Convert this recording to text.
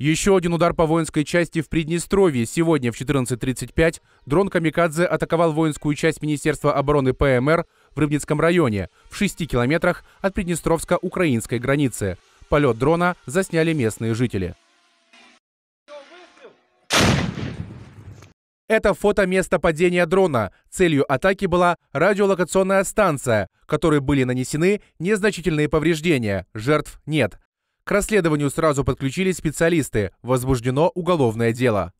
Еще один удар по воинской части в Приднестровье. Сегодня в 14.35 дрон «Камикадзе» атаковал воинскую часть Министерства обороны ПМР в Рыбницком районе, в 6 километрах от Приднестровско-украинской границы. Полет дрона засняли местные жители. Это фото места падения дрона. Целью атаки была радиолокационная станция, которой были нанесены незначительные повреждения. Жертв нет. К расследованию сразу подключились специалисты. Возбуждено уголовное дело.